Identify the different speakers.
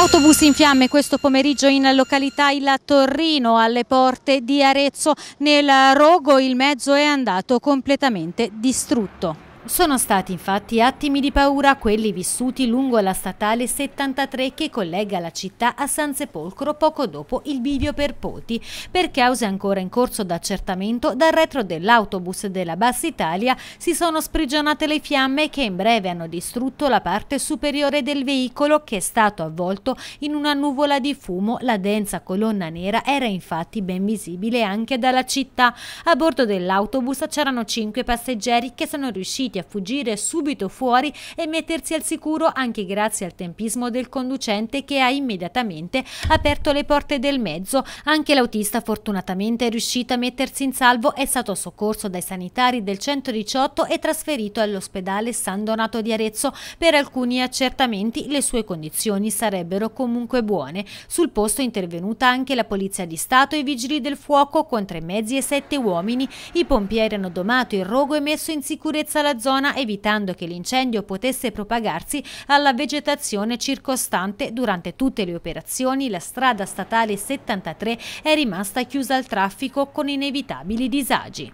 Speaker 1: Autobus in fiamme questo pomeriggio in località Il Torrino alle porte di Arezzo. Nel rogo il mezzo è andato completamente distrutto. Sono stati infatti attimi di paura quelli vissuti lungo la statale 73 che collega la città a San Sepolcro poco dopo il bivio per Poti, per cause ancora in corso d'accertamento dal retro dell'autobus della Bassa Italia si sono sprigionate le fiamme che in breve hanno distrutto la parte superiore del veicolo che è stato avvolto in una nuvola di fumo, la densa colonna nera era infatti ben visibile anche dalla città. A bordo dell'autobus c'erano 5 passeggeri che sono riusciti riusciti a fuggire subito fuori e mettersi al sicuro anche grazie al tempismo del conducente che ha immediatamente aperto le porte del mezzo. Anche l'autista fortunatamente è riuscito a mettersi in salvo, è stato soccorso dai sanitari del 118 e trasferito all'ospedale San Donato di Arezzo. Per alcuni accertamenti le sue condizioni sarebbero comunque buone. Sul posto è intervenuta anche la Polizia di Stato e i Vigili del Fuoco con tre mezzi e sette uomini. I pompieri hanno domato il rogo e messo in sicurezza la zona evitando che l'incendio potesse propagarsi alla vegetazione circostante. Durante tutte le operazioni la strada statale 73 è rimasta chiusa al traffico con inevitabili disagi.